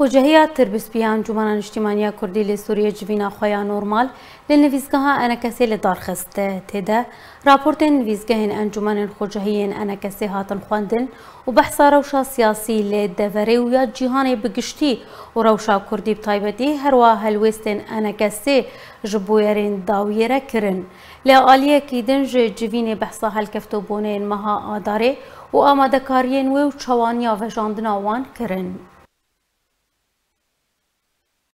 خۆجهەیە تربسپیان جمعان اجتماعی کردی لە سووریە جوینا خۆیان نۆرمال لە انکسی ئەنەکەسێ لە دارخستە تێدا راپۆرتێن نویستگەهێن ئەنجومانن هاتن خواندن و بەحسا ڕەوشا سیاسی لێ و یا بگشتی و ڕەوشا کوردی بتایبەتی هەروە هەلوێستێن انکسی ji boyerên dawiyere kirin. Li aliyekî din ji civînê behsa helkefto boneyên meha adarê û amadekariyên wê û